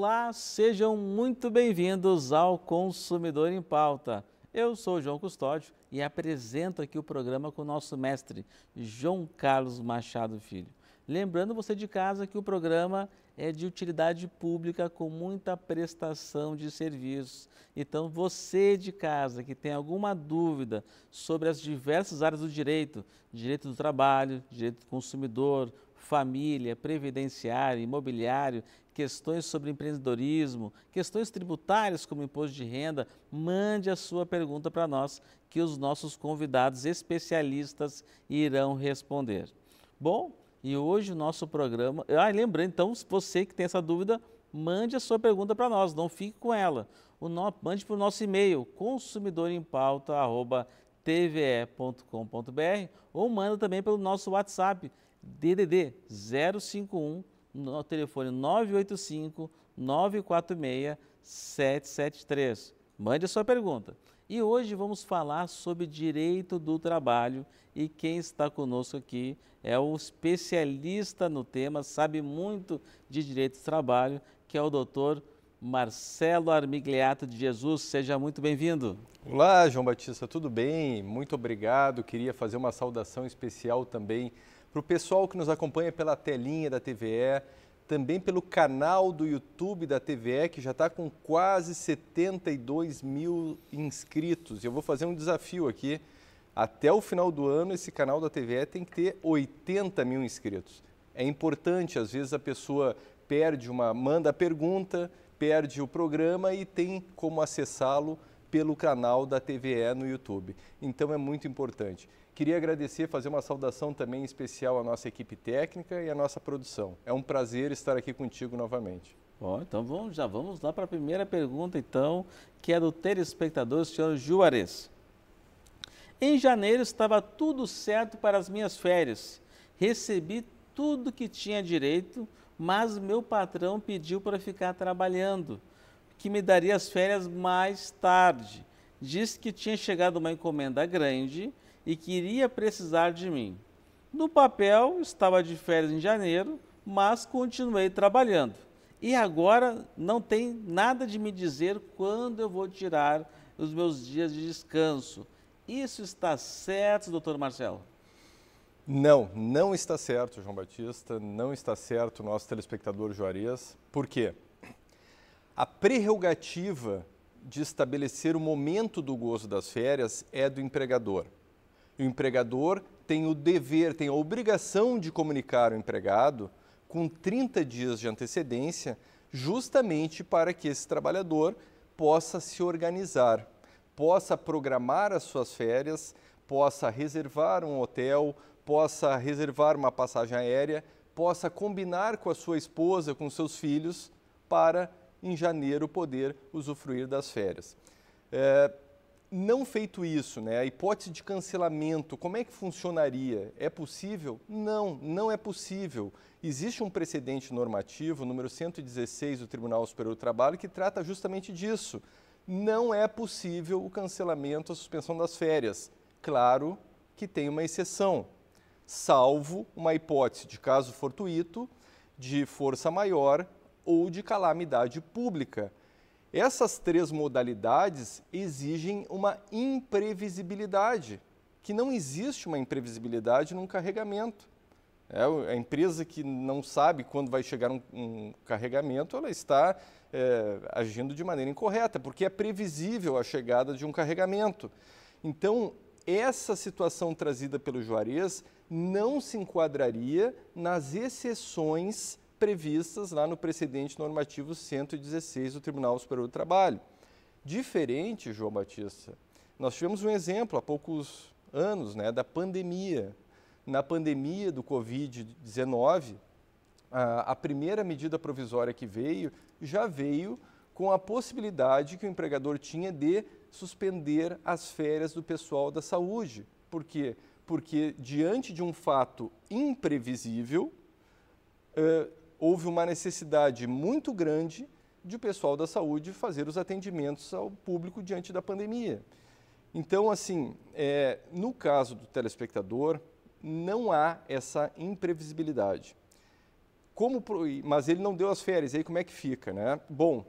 Olá, sejam muito bem-vindos ao Consumidor em Pauta. Eu sou João Custódio e apresento aqui o programa com o nosso mestre, João Carlos Machado Filho. Lembrando você de casa que o programa é de utilidade pública com muita prestação de serviços. Então, você de casa que tem alguma dúvida sobre as diversas áreas do direito, direito do trabalho, direito do consumidor, família, previdenciário, imobiliário, questões sobre empreendedorismo, questões tributárias como imposto de renda, mande a sua pergunta para nós que os nossos convidados especialistas irão responder. Bom, e hoje o nosso programa. Ah, lembrando, então, se você que tem essa dúvida, mande a sua pergunta para nós, não fique com ela. O no... Mande para o nosso e-mail, consumidorempauta.tve.com.br ou manda também pelo nosso WhatsApp, DDD 051 no telefone 985 946 773. Mande a sua pergunta. E hoje vamos falar sobre direito do trabalho e quem está conosco aqui é o especialista no tema, sabe muito de direito do trabalho, que é o doutor Marcelo Armigliato de Jesus. Seja muito bem-vindo. Olá, João Batista, tudo bem? Muito obrigado. Queria fazer uma saudação especial também para o pessoal que nos acompanha pela telinha da TVE, também pelo canal do YouTube da TVE, que já está com quase 72 mil inscritos. eu vou fazer um desafio aqui. Até o final do ano, esse canal da TVE tem que ter 80 mil inscritos. É importante, às vezes a pessoa perde uma, manda a pergunta, perde o programa e tem como acessá-lo pelo canal da TVE no YouTube. Então é muito importante. Queria agradecer, fazer uma saudação também especial à nossa equipe técnica e à nossa produção. É um prazer estar aqui contigo novamente. Bom, então vamos, já vamos lá para a primeira pergunta, então, que é do telespectador, senhor Juarez. Em janeiro estava tudo certo para as minhas férias. Recebi tudo que tinha direito, mas meu patrão pediu para ficar trabalhando, que me daria as férias mais tarde. Disse que tinha chegado uma encomenda grande e que iria precisar de mim. No papel, estava de férias em janeiro, mas continuei trabalhando. E agora não tem nada de me dizer quando eu vou tirar os meus dias de descanso. Isso está certo, doutor Marcelo? Não, não está certo, João Batista, não está certo nosso telespectador Juarez. Por quê? A prerrogativa de estabelecer o momento do gozo das férias é do empregador o empregador tem o dever, tem a obrigação de comunicar o empregado com 30 dias de antecedência, justamente para que esse trabalhador possa se organizar, possa programar as suas férias, possa reservar um hotel, possa reservar uma passagem aérea, possa combinar com a sua esposa, com seus filhos, para em janeiro poder usufruir das férias. É, não feito isso, né, a hipótese de cancelamento, como é que funcionaria? É possível? Não, não é possível. Existe um precedente normativo, número 116 do Tribunal Superior do Trabalho, que trata justamente disso. Não é possível o cancelamento, a suspensão das férias. Claro que tem uma exceção, salvo uma hipótese de caso fortuito, de força maior ou de calamidade pública. Essas três modalidades exigem uma imprevisibilidade, que não existe uma imprevisibilidade num carregamento. É, a empresa que não sabe quando vai chegar um, um carregamento, ela está é, agindo de maneira incorreta, porque é previsível a chegada de um carregamento. Então, essa situação trazida pelo Juarez não se enquadraria nas exceções previstas lá no precedente normativo 116 do Tribunal Superior do Trabalho. Diferente, João Batista, nós tivemos um exemplo há poucos anos né, da pandemia. Na pandemia do Covid-19, a primeira medida provisória que veio já veio com a possibilidade que o empregador tinha de suspender as férias do pessoal da saúde. Por quê? Porque diante de um fato imprevisível, houve uma necessidade muito grande de o pessoal da saúde fazer os atendimentos ao público diante da pandemia. Então, assim, é, no caso do telespectador, não há essa imprevisibilidade. Como, mas ele não deu as férias, aí como é que fica, né? Bom,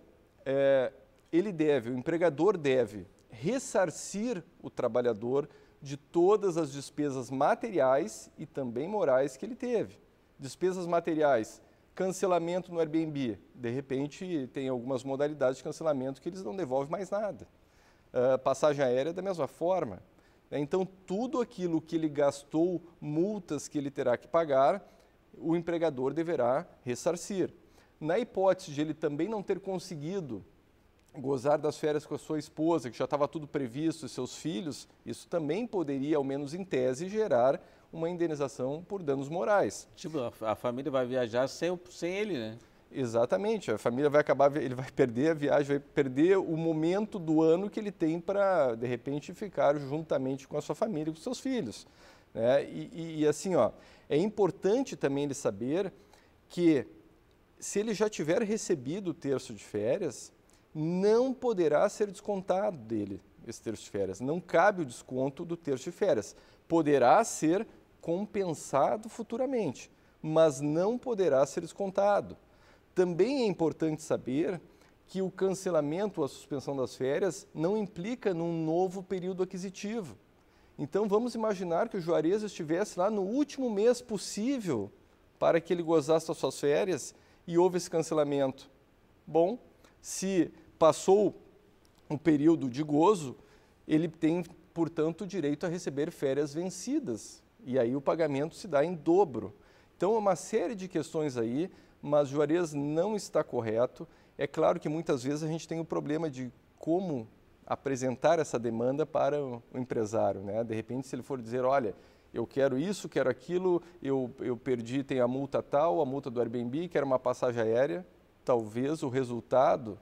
é, ele deve, o empregador deve ressarcir o trabalhador de todas as despesas materiais e também morais que ele teve. Despesas materiais Cancelamento no Airbnb. De repente, tem algumas modalidades de cancelamento que eles não devolvem mais nada. Uh, passagem aérea, é da mesma forma. Né? Então, tudo aquilo que ele gastou, multas que ele terá que pagar, o empregador deverá ressarcir. Na hipótese de ele também não ter conseguido gozar das férias com a sua esposa, que já estava tudo previsto, e seus filhos, isso também poderia, ao menos em tese, gerar uma indenização por danos morais. Tipo, a família vai viajar sem, sem ele, né? Exatamente, a família vai acabar, ele vai perder a viagem, vai perder o momento do ano que ele tem para, de repente, ficar juntamente com a sua família, com seus filhos. Né? E, e, e assim, ó, é importante também ele saber que se ele já tiver recebido o terço de férias, não poderá ser descontado dele esse terço de férias. Não cabe o desconto do terço de férias. Poderá ser compensado futuramente, mas não poderá ser descontado. Também é importante saber que o cancelamento ou a suspensão das férias não implica num novo período aquisitivo. Então vamos imaginar que o Juarez estivesse lá no último mês possível para que ele gozasse das suas férias e houve esse cancelamento. Bom, se passou o período de gozo, ele tem, portanto, direito a receber férias vencidas. E aí o pagamento se dá em dobro. Então, é uma série de questões aí, mas Juarez não está correto. É claro que muitas vezes a gente tem o problema de como apresentar essa demanda para o empresário. Né? De repente, se ele for dizer, olha, eu quero isso, quero aquilo, eu, eu perdi, tem a multa tal, a multa do Airbnb, quero uma passagem aérea, talvez o resultado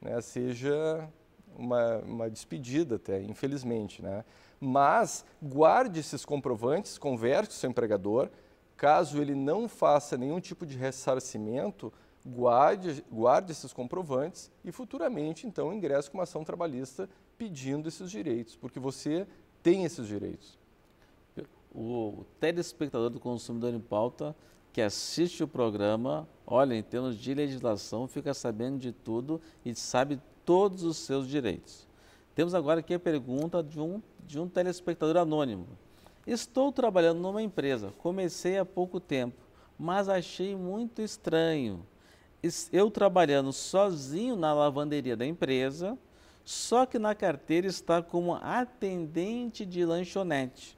né, seja uma, uma, despedida até, infelizmente. Né? Mas guarde esses comprovantes, converse com o seu empregador. Caso ele não faça nenhum tipo de ressarcimento, guarde, guarde esses comprovantes e futuramente, então, ingresse com uma ação trabalhista pedindo esses direitos, porque você tem esses direitos. O telespectador do Consumidor em Pauta que assiste o programa, olha, em termos de legislação, fica sabendo de tudo e sabe todos os seus direitos. Temos agora aqui a pergunta de um, de um telespectador anônimo. Estou trabalhando numa empresa, comecei há pouco tempo, mas achei muito estranho. Eu trabalhando sozinho na lavanderia da empresa, só que na carteira está como atendente de lanchonete.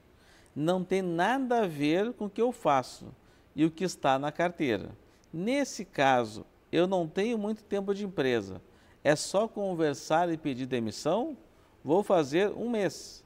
Não tem nada a ver com o que eu faço e o que está na carteira. Nesse caso, eu não tenho muito tempo de empresa. É só conversar e pedir demissão? Vou fazer um mês.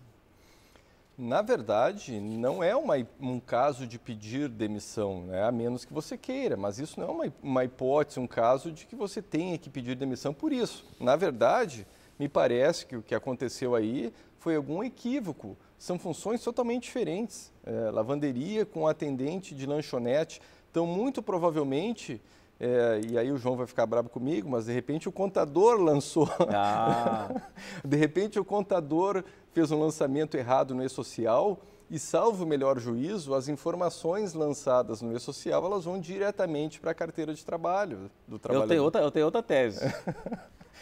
Na verdade, não é uma, um caso de pedir demissão, né? a menos que você queira, mas isso não é uma, uma hipótese, um caso de que você tenha que pedir demissão por isso. Na verdade, me parece que o que aconteceu aí foi algum equívoco são funções totalmente diferentes. É, lavanderia com atendente de lanchonete. Então, muito provavelmente, é, e aí o João vai ficar bravo comigo, mas de repente o contador lançou. Ah. de repente o contador fez um lançamento errado no e-social e, salvo o melhor juízo, as informações lançadas no e-social elas vão diretamente para a carteira de trabalho do trabalhador. Eu tenho outra, eu tenho outra tese.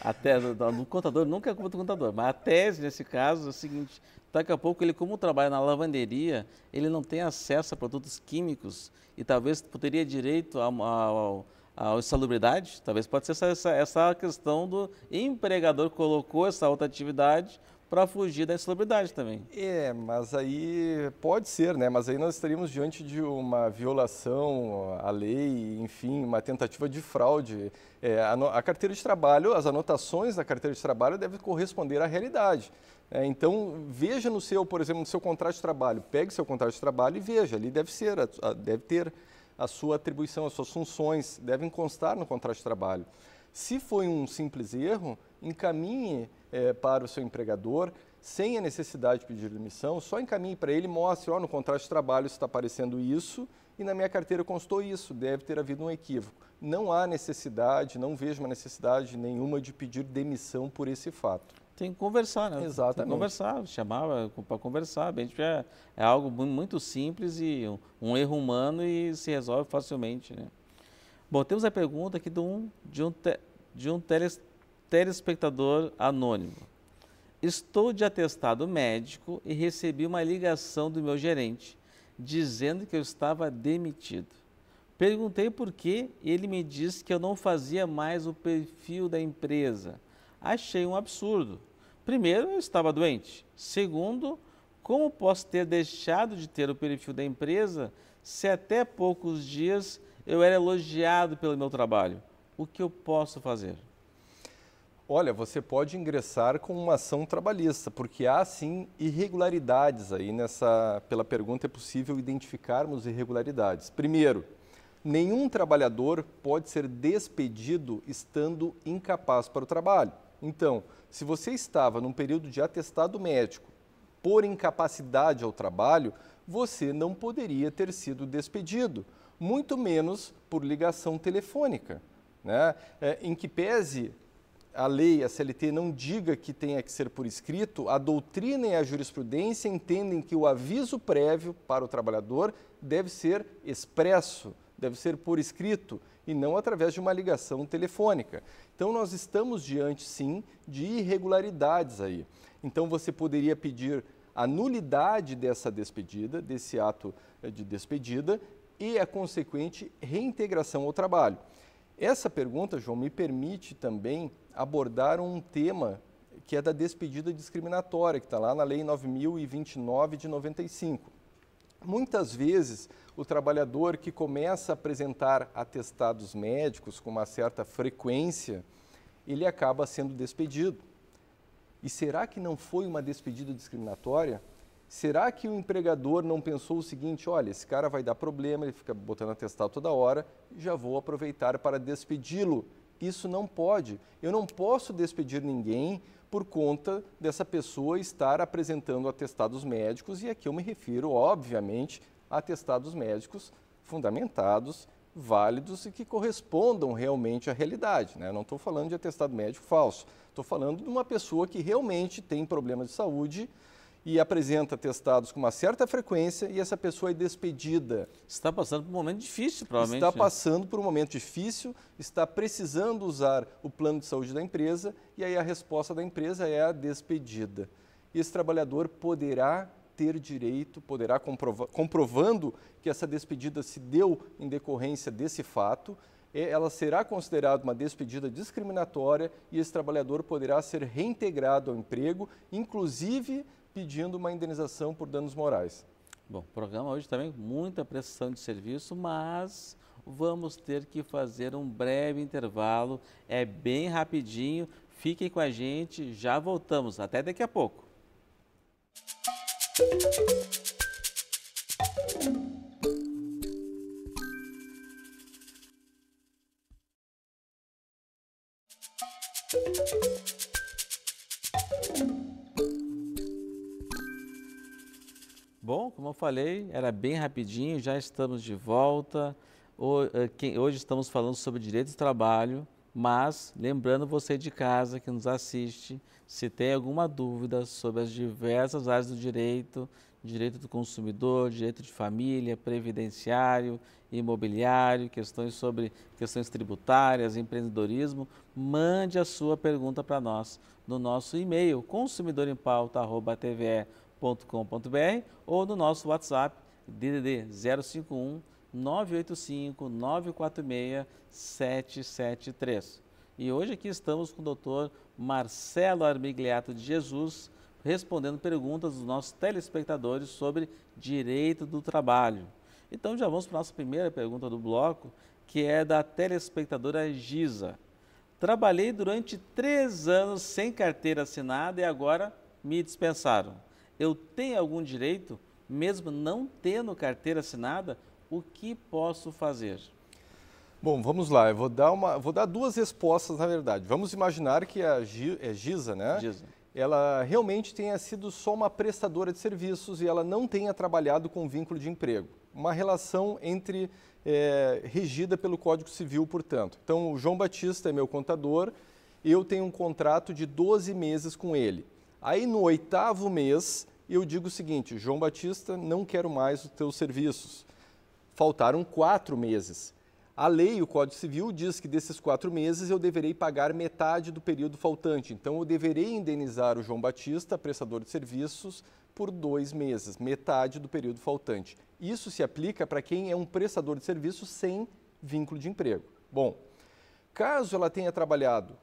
Até no, no contador, nunca é culpa do contador, mas a tese nesse caso é o seguinte: daqui a pouco ele, como trabalha na lavanderia, ele não tem acesso a produtos químicos e talvez poderia direito à insalubridade. Talvez pode ser essa, essa, essa questão do empregador colocou essa outra atividade para fugir da insalubridade também. É, mas aí pode ser, né? Mas aí nós estaríamos diante de uma violação à lei, enfim, uma tentativa de fraude. É, a, a, carteira de trabalho, as anotações da carteira de trabalho devem corresponder à realidade. É, então, veja no seu, por exemplo, no seu contrato de trabalho, pegue seu contrato de trabalho e veja, ali deve ser, a, deve ter a sua atribuição, as suas funções, devem constar no contrato de trabalho. Se foi um simples erro, encaminhe é, para o seu empregador, sem a necessidade de pedir demissão, só encaminhe para ele e mostre, ó, no contrato de trabalho está aparecendo isso e na minha carteira constou isso, deve ter havido um equívoco. Não há necessidade, não vejo uma necessidade nenhuma de pedir demissão por esse fato. Tem que conversar, né? Exatamente. Tem que conversar, chamava para conversar. bem tipo, é, é algo muito simples e um, um erro humano e se resolve facilmente, né? Bom, temos a pergunta aqui de um, de um, te, de um teles, telespectador anônimo. Estou de atestado médico e recebi uma ligação do meu gerente dizendo que eu estava demitido. Perguntei por que ele me disse que eu não fazia mais o perfil da empresa. Achei um absurdo. Primeiro, eu estava doente. Segundo, como posso ter deixado de ter o perfil da empresa se até poucos dias eu era elogiado pelo meu trabalho? O que eu posso fazer? Olha, você pode ingressar com uma ação trabalhista, porque há sim irregularidades aí nessa. Pela pergunta, é possível identificarmos irregularidades. Primeiro, nenhum trabalhador pode ser despedido estando incapaz para o trabalho. Então, se você estava num período de atestado médico por incapacidade ao trabalho, você não poderia ter sido despedido, muito menos por ligação telefônica. Né? É, em que pese a lei, a CLT, não diga que tenha que ser por escrito, a doutrina e a jurisprudência entendem que o aviso prévio para o trabalhador deve ser expresso, deve ser por escrito e não através de uma ligação telefônica. Então, nós estamos diante, sim, de irregularidades aí. Então, você poderia pedir a nulidade dessa despedida, desse ato eh, de despedida e a consequente reintegração ao trabalho. Essa pergunta, João, me permite também abordar um tema que é da despedida discriminatória, que está lá na Lei 9029 de 95. Muitas vezes, o trabalhador que começa a apresentar atestados médicos com uma certa frequência, ele acaba sendo despedido. E será que não foi uma despedida discriminatória? Será que o empregador não pensou o seguinte: olha, esse cara vai dar problema, ele fica botando atestado toda hora, já vou aproveitar para despedi-lo? Isso não pode. Eu não posso despedir ninguém por conta dessa pessoa estar apresentando atestados médicos, e aqui eu me refiro, obviamente, a atestados médicos fundamentados, válidos e que correspondam realmente à realidade. Né? Não estou falando de atestado médico falso, estou falando de uma pessoa que realmente tem problemas de saúde e apresenta testados com uma certa frequência e essa pessoa é despedida. Está passando por um momento difícil, provavelmente. Está né? passando por um momento difícil, está precisando usar o plano de saúde da empresa e aí a resposta da empresa é a despedida. Esse trabalhador poderá ter direito, poderá comprova comprovando que essa despedida se deu em decorrência desse fato, é, ela será considerada uma despedida discriminatória e esse trabalhador poderá ser reintegrado ao emprego, inclusive pedindo uma indenização por danos morais. Bom, programa hoje também muita pressão de serviço, mas vamos ter que fazer um breve intervalo. É bem rapidinho. Fiquem com a gente, já voltamos. Até daqui a pouco. Bom, como eu falei, era bem rapidinho, já estamos de volta. Eh, hoje estamos falando sobre direito do trabalho, mas lembrando você de casa que nos assiste, se tem alguma dúvida sobre as diversas áreas do direito, direito do consumidor, direito de família, previdenciário, imobiliário, questões sobre questões tributárias, empreendedorismo, mande a sua pergunta para nós no nosso e-mail consumidorempauta@tve com.br ou no nosso WhatsApp DDD 051 985 946 773. E hoje aqui estamos com o Dr. Marcelo Armigliato de Jesus, respondendo perguntas dos nossos telespectadores sobre direito do trabalho. Então já vamos para a nossa primeira pergunta do bloco, que é da telespectadora Giza. Trabalhei durante três anos sem carteira assinada e agora me dispensaram eu tenho algum direito, mesmo não tendo carteira assinada, o que posso fazer? Bom, vamos lá. Eu vou dar, uma, vou dar duas respostas, na verdade. Vamos imaginar que a é Giza, né? Giza. Ela realmente tenha sido só uma prestadora de serviços e ela não tenha trabalhado com vínculo de emprego. Uma relação entre é, regida pelo Código Civil, portanto. Então, o João Batista é meu contador, eu tenho um contrato de 12 meses com ele. Aí no oitavo mês, eu digo o seguinte: João Batista, não quero mais os teus serviços. Faltaram quatro meses. A lei, o Código Civil, diz que desses quatro meses eu deverei pagar metade do período faltante. Então, eu deverei indenizar o João Batista, prestador de serviços, por dois meses, metade do período faltante. Isso se aplica para quem é um prestador de serviço sem vínculo de emprego. Bom, caso ela tenha trabalhado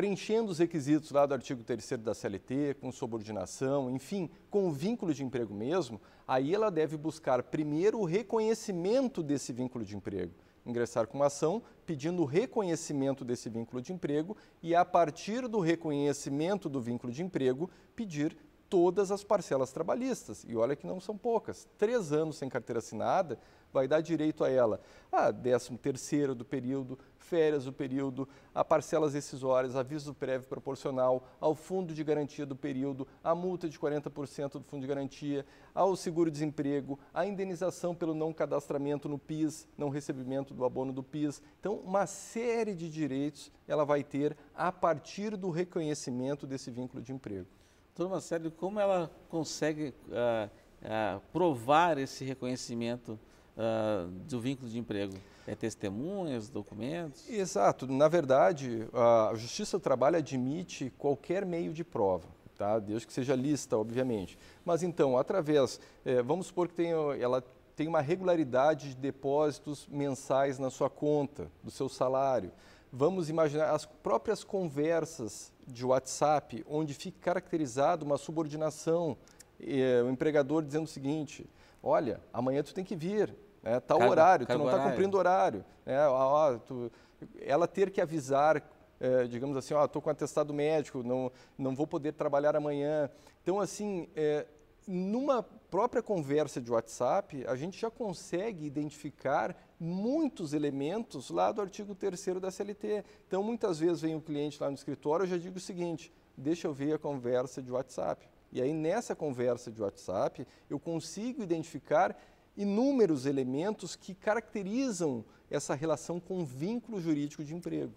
preenchendo os requisitos lá do artigo 3 da CLT, com subordinação, enfim, com o vínculo de emprego mesmo, aí ela deve buscar primeiro o reconhecimento desse vínculo de emprego. Ingressar com uma ação pedindo o reconhecimento desse vínculo de emprego e, a partir do reconhecimento do vínculo de emprego, pedir todas as parcelas trabalhistas. E olha que não são poucas. Três anos sem carteira assinada vai dar direito a ela a ah, 13 terceiro do período, férias do período, a parcelas decisórias, aviso prévio proporcional, ao fundo de garantia do período, a multa de 40% do fundo de garantia, ao seguro-desemprego, a indenização pelo não cadastramento no PIS, não recebimento do abono do PIS. Então, uma série de direitos ela vai ter a partir do reconhecimento desse vínculo de emprego. série de como ela consegue ah, ah, provar esse reconhecimento ah, do vínculo de emprego? É testemunhas, documentos? Exato. Na verdade, a Justiça do Trabalho admite qualquer meio de prova. Tá? Desde que seja lista, obviamente. Mas então, através, eh, vamos supor que tenha, ela tem uma regularidade de depósitos mensais na sua conta, do seu salário. Vamos imaginar as próprias conversas de WhatsApp, onde fica caracterizada uma subordinação, eh, o empregador dizendo o seguinte: olha, amanhã tu tem que vir, é, tá o horário, tu não está cumprindo o horário. É, ó, tu, ela ter que avisar, é, digamos assim, estou com atestado médico, não, não vou poder trabalhar amanhã. Então, assim, é, numa própria conversa de WhatsApp, a gente já consegue identificar muitos elementos lá do artigo 3 da CLT. Então, muitas vezes vem o um cliente lá no escritório, eu já digo o seguinte, deixa eu ver a conversa de WhatsApp. E aí, nessa conversa de WhatsApp, eu consigo identificar inúmeros elementos que caracterizam essa relação com vínculo jurídico de emprego.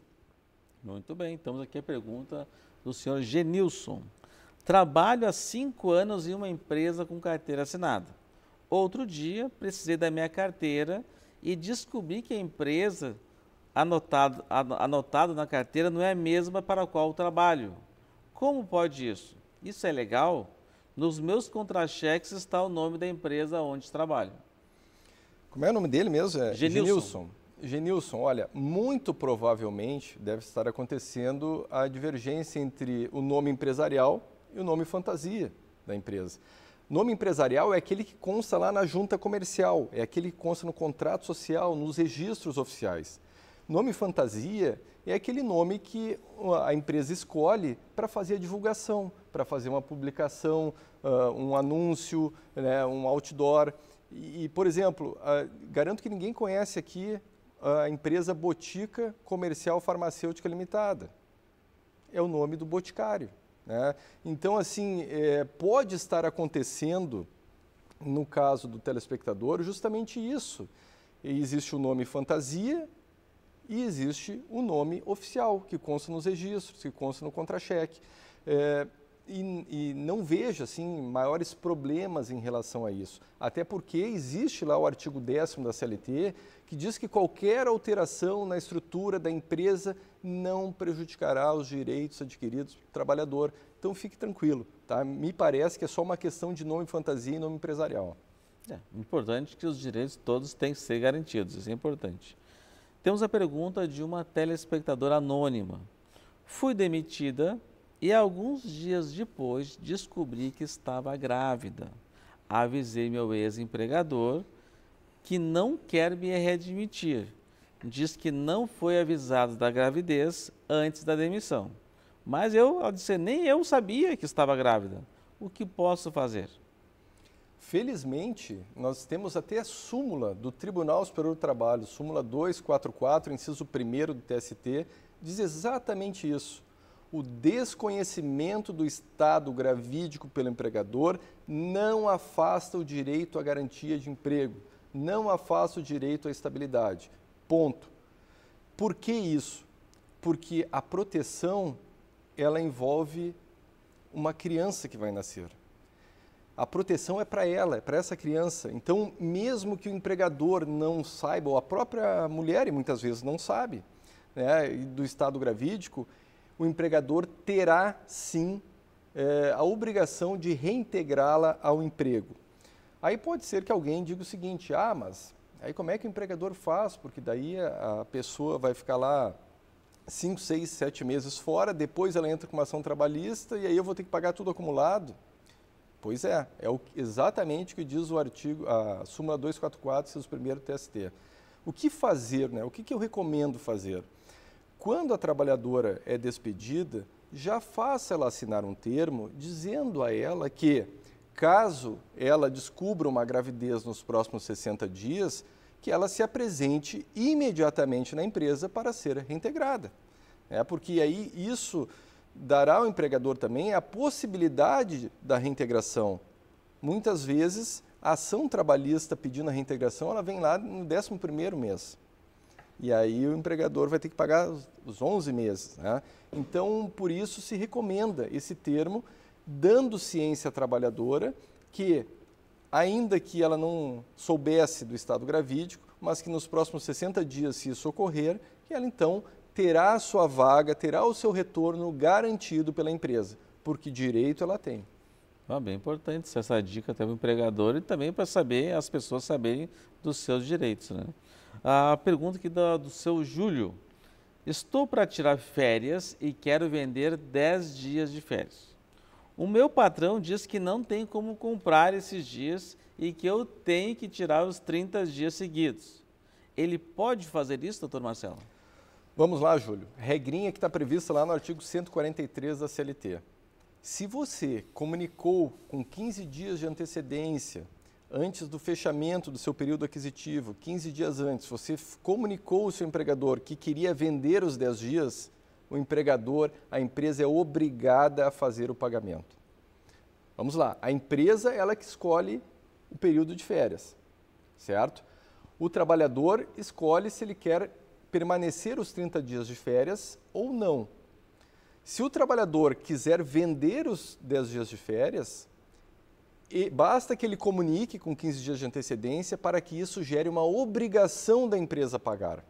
Muito bem, estamos aqui a pergunta do senhor Genilson. Trabalho há cinco anos em uma empresa com carteira assinada. Outro dia, precisei da minha carteira e descobri que a empresa anotada anotado na carteira não é a mesma para a qual trabalho. Como pode isso? Isso é legal? Nos meus contra-cheques está o nome da empresa onde trabalho. Como é o nome dele mesmo? É Genilson. Genilson. Genilson, olha, muito provavelmente deve estar acontecendo a divergência entre o nome empresarial e o nome fantasia da empresa. Nome empresarial é aquele que consta lá na junta comercial, é aquele que consta no contrato social, nos registros oficiais. Nome fantasia é aquele nome que a empresa escolhe para fazer a divulgação, para fazer uma publicação, ah, um anúncio, né, um outdoor. E, por exemplo, garanto que ninguém conhece aqui a empresa Botica Comercial Farmacêutica Limitada. É o nome do boticário. Né? Então, assim, é, pode estar acontecendo, no caso do telespectador, justamente isso. Existe o nome fantasia e existe o nome oficial, que consta nos registros, que consta no contra-cheque. É, e, e, não vejo assim, maiores problemas em relação a isso. Até porque existe lá o artigo 10 da CLT que diz que qualquer alteração na estrutura da empresa não prejudicará os direitos adquiridos do trabalhador. Então fique tranquilo, tá? Me parece que é só uma questão de nome fantasia e nome empresarial. É importante que os direitos todos têm que ser garantidos, isso é importante. Temos a pergunta de uma telespectadora anônima. Fui demitida e alguns dias depois descobri que estava grávida. Avisei meu ex-empregador que não quer me readmitir. Diz que não foi avisado da gravidez antes da demissão. Mas eu, ao dizer, nem eu sabia que estava grávida. O que posso fazer? Felizmente, nós temos até a súmula do Tribunal Superior do Trabalho, súmula 244, inciso 1 do TST, diz exatamente isso. O desconhecimento do estado gravídico pelo empregador não afasta o direito à garantia de emprego, não afasta o direito à estabilidade. Ponto. Por que isso? Porque a proteção ela envolve uma criança que vai nascer a proteção é para ela, é para essa criança. Então, mesmo que o empregador não saiba, ou a própria mulher, e muitas vezes não sabe, né, do estado gravídico, o empregador terá sim é, a obrigação de reintegrá-la ao emprego. Aí pode ser que alguém diga o seguinte: ah, mas aí como é que o empregador faz? Porque daí a pessoa vai ficar lá 5, 6, 7 meses fora, depois ela entra com uma ação trabalhista e aí eu vou ter que pagar tudo acumulado. Pois é, é o, exatamente o que diz o artigo, a súmula 244, seus primeiros TST. O que fazer, né? O que, que eu recomendo fazer? Quando a trabalhadora é despedida, já faça ela assinar um termo dizendo a ela que, caso ela descubra uma gravidez nos próximos 60 dias, que ela se apresente imediatamente na empresa para ser reintegrada. É, porque aí isso dará ao empregador também a possibilidade da reintegração. Muitas vezes, a ação trabalhista pedindo a reintegração, ela vem lá no 11º mês. E aí o empregador vai ter que pagar os 11 meses. Né? Então, por isso se recomenda esse termo, dando ciência à trabalhadora que, ainda que ela não soubesse do estado gravídico, mas que nos próximos 60 dias, se isso ocorrer, que ela então terá a sua vaga, terá o seu retorno garantido pela empresa, porque direito ela tem. Ah, bem importante essa dica até para o empregador e também para saber as pessoas saberem dos seus direitos. Né? A pergunta aqui do, do seu Júlio. Estou para tirar férias e quero vender 10 dias de férias. O meu patrão diz que não tem como comprar esses dias e que eu tenho que tirar os 30 dias seguidos. Ele pode fazer isso, doutor Marcelo? Vamos lá, Júlio. Regrinha que está prevista lá no artigo 143 da CLT. Se você comunicou com 15 dias de antecedência antes do fechamento do seu período aquisitivo, 15 dias antes, você comunicou ao seu empregador que queria vender os 10 dias, o empregador, a empresa é obrigada a fazer o pagamento. Vamos lá, a empresa ela que escolhe o período de férias, certo? O trabalhador escolhe se ele quer permanecer os 30 dias de férias ou não. Se o trabalhador quiser vender os 10 dias de férias, basta que ele comunique com 15 dias de antecedência para que isso gere uma obrigação da empresa pagar.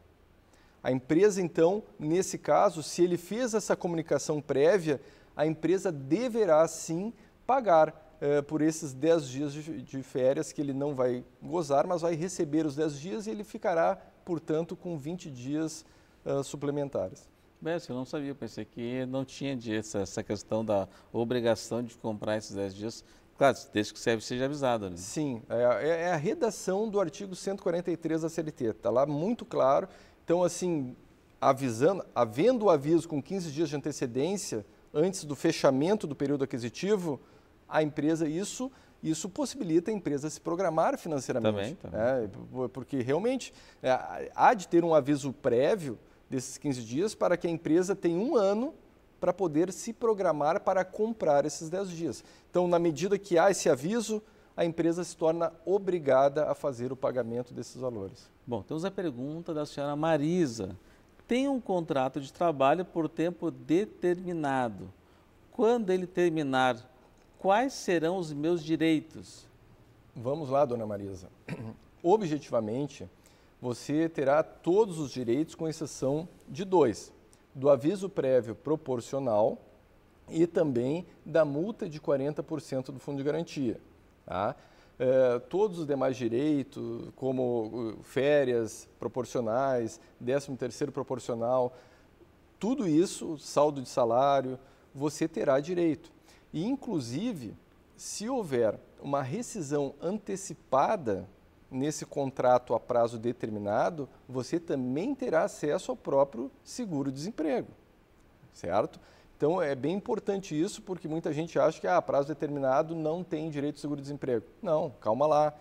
A empresa, então, nesse caso, se ele fez essa comunicação prévia, a empresa deverá sim pagar eh, por esses 10 dias de, de férias que ele não vai gozar, mas vai receber os 10 dias e ele ficará portanto, com 20 dias uh, suplementares. Bem, eu não sabia, pensei que não tinha disso, essa questão da obrigação de comprar esses 10 dias. Claro, desde que o seja avisado. Né? Sim, é, é, é a redação do artigo 143 da CLT, está lá muito claro. Então, assim, avisando, havendo o aviso com 15 dias de antecedência, antes do fechamento do período aquisitivo, a empresa, isso isso possibilita a empresa se programar financeiramente. Também, também. Né? Porque realmente é, há de ter um aviso prévio desses 15 dias para que a empresa tenha um ano para poder se programar para comprar esses 10 dias. Então, na medida que há esse aviso, a empresa se torna obrigada a fazer o pagamento desses valores. Bom, temos a pergunta da senhora Marisa. Tem um contrato de trabalho por tempo determinado. Quando ele terminar, quais serão os meus direitos? Vamos lá, dona Marisa. Objetivamente, você terá todos os direitos, com exceção de dois: do aviso prévio proporcional e também da multa de 40% do fundo de garantia. Tá? É, todos os demais direitos, como uh, férias proporcionais, 13 terceiro proporcional, tudo isso, saldo de salário, você terá direito. E, inclusive, se houver uma rescisão antecipada nesse contrato a prazo determinado, você também terá acesso ao próprio seguro-desemprego, certo? Então, é bem importante isso, porque muita gente acha que a ah, prazo determinado não tem direito ao seguro-desemprego. Não, calma lá.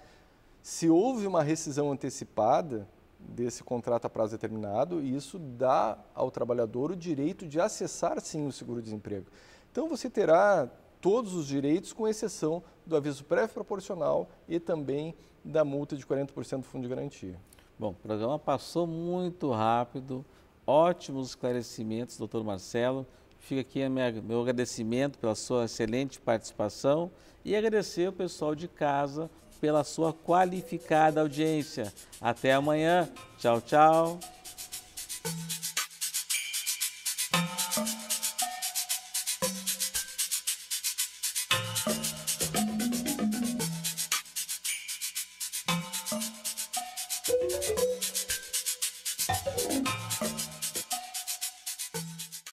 Se houve uma rescisão antecipada desse contrato a prazo determinado, isso dá ao trabalhador o direito de acessar, sim, o seguro-desemprego. Então, você terá todos os direitos, com exceção do aviso pré-proporcional e também da multa de 40% do fundo de garantia. Bom, o programa passou muito rápido, ótimos esclarecimentos, doutor Marcelo. Fica aqui meu agradecimento pela sua excelente participação e agradecer o pessoal de casa pela sua qualificada audiência. Até amanhã. Tchau, tchau.